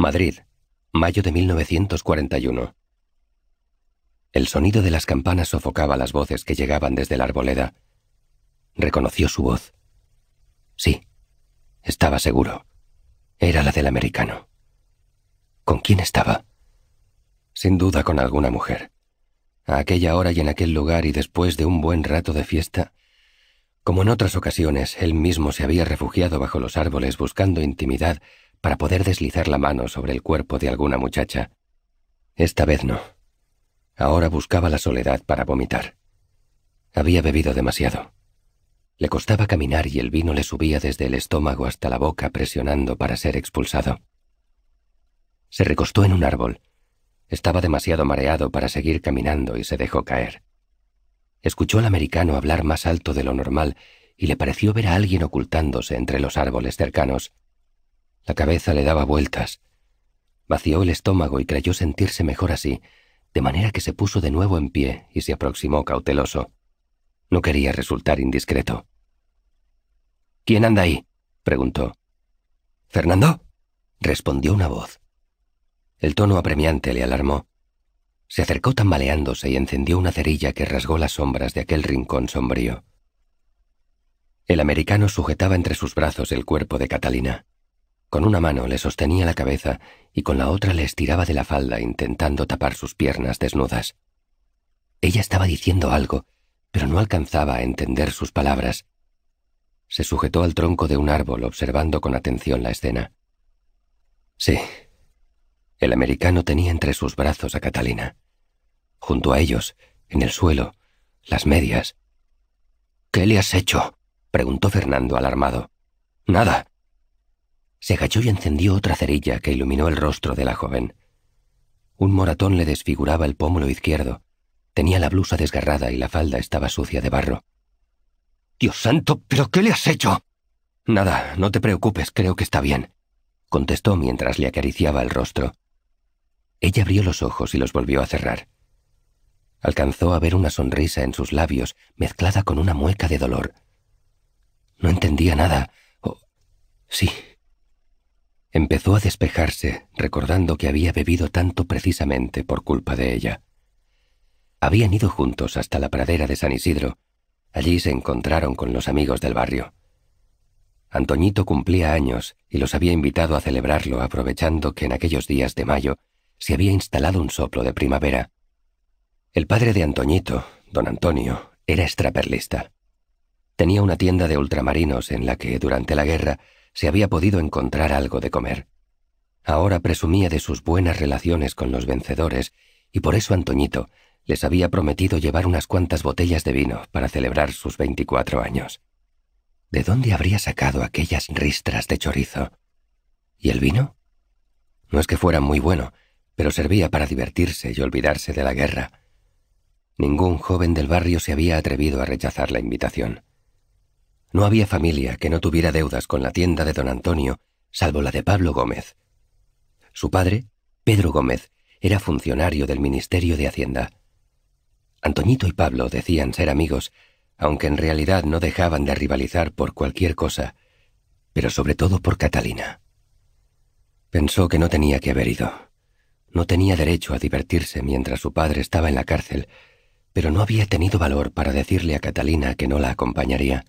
Madrid, mayo de 1941. El sonido de las campanas sofocaba las voces que llegaban desde la arboleda. Reconoció su voz. Sí, estaba seguro. Era la del americano. ¿Con quién estaba? Sin duda con alguna mujer. A aquella hora y en aquel lugar y después de un buen rato de fiesta, como en otras ocasiones, él mismo se había refugiado bajo los árboles buscando intimidad para poder deslizar la mano sobre el cuerpo de alguna muchacha. Esta vez no. Ahora buscaba la soledad para vomitar. Había bebido demasiado. Le costaba caminar y el vino le subía desde el estómago hasta la boca presionando para ser expulsado. Se recostó en un árbol. Estaba demasiado mareado para seguir caminando y se dejó caer. Escuchó al americano hablar más alto de lo normal y le pareció ver a alguien ocultándose entre los árboles cercanos. La cabeza le daba vueltas. Vació el estómago y creyó sentirse mejor así, de manera que se puso de nuevo en pie y se aproximó cauteloso. No quería resultar indiscreto. ¿Quién anda ahí? preguntó. ¿Fernando? respondió una voz. El tono apremiante le alarmó. Se acercó tambaleándose y encendió una cerilla que rasgó las sombras de aquel rincón sombrío. El americano sujetaba entre sus brazos el cuerpo de Catalina. Con una mano le sostenía la cabeza y con la otra le estiraba de la falda intentando tapar sus piernas desnudas. Ella estaba diciendo algo, pero no alcanzaba a entender sus palabras. Se sujetó al tronco de un árbol observando con atención la escena. Sí. El americano tenía entre sus brazos a Catalina. Junto a ellos, en el suelo, las medias. ¿Qué le has hecho? preguntó Fernando alarmado. Nada, se agachó y encendió otra cerilla que iluminó el rostro de la joven. Un moratón le desfiguraba el pómulo izquierdo. Tenía la blusa desgarrada y la falda estaba sucia de barro. Dios santo, ¿pero qué le has hecho? Nada, no te preocupes, creo que está bien, contestó mientras le acariciaba el rostro. Ella abrió los ojos y los volvió a cerrar. Alcanzó a ver una sonrisa en sus labios mezclada con una mueca de dolor. No entendía nada. Oh, sí, Empezó a despejarse, recordando que había bebido tanto precisamente por culpa de ella. Habían ido juntos hasta la pradera de San Isidro. Allí se encontraron con los amigos del barrio. Antoñito cumplía años y los había invitado a celebrarlo aprovechando que en aquellos días de mayo se había instalado un soplo de primavera. El padre de Antoñito, don Antonio, era extraperlista. Tenía una tienda de ultramarinos en la que, durante la guerra, se había podido encontrar algo de comer. Ahora presumía de sus buenas relaciones con los vencedores y por eso Antoñito les había prometido llevar unas cuantas botellas de vino para celebrar sus veinticuatro años. ¿De dónde habría sacado aquellas ristras de chorizo? ¿Y el vino? No es que fuera muy bueno, pero servía para divertirse y olvidarse de la guerra. Ningún joven del barrio se había atrevido a rechazar la invitación. No había familia que no tuviera deudas con la tienda de don Antonio, salvo la de Pablo Gómez. Su padre, Pedro Gómez, era funcionario del Ministerio de Hacienda. Antoñito y Pablo decían ser amigos, aunque en realidad no dejaban de rivalizar por cualquier cosa, pero sobre todo por Catalina. Pensó que no tenía que haber ido. No tenía derecho a divertirse mientras su padre estaba en la cárcel, pero no había tenido valor para decirle a Catalina que no la acompañaría.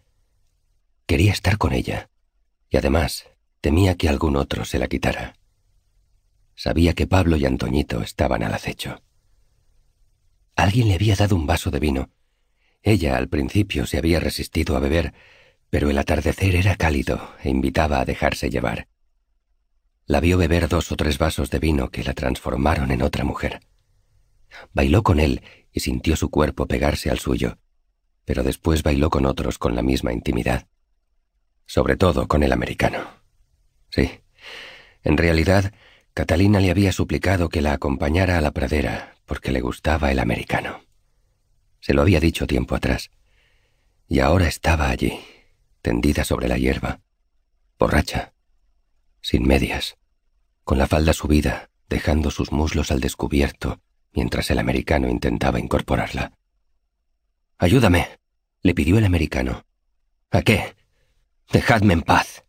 Quería estar con ella. Y además, temía que algún otro se la quitara. Sabía que Pablo y Antoñito estaban al acecho. Alguien le había dado un vaso de vino. Ella al principio se había resistido a beber, pero el atardecer era cálido e invitaba a dejarse llevar. La vio beber dos o tres vasos de vino que la transformaron en otra mujer. Bailó con él y sintió su cuerpo pegarse al suyo, pero después bailó con otros con la misma intimidad sobre todo con el americano. Sí, en realidad, Catalina le había suplicado que la acompañara a la pradera porque le gustaba el americano. Se lo había dicho tiempo atrás. Y ahora estaba allí, tendida sobre la hierba, borracha, sin medias, con la falda subida, dejando sus muslos al descubierto mientras el americano intentaba incorporarla. Ayúdame, le pidió el americano. ¿A qué? Dejadme en paz.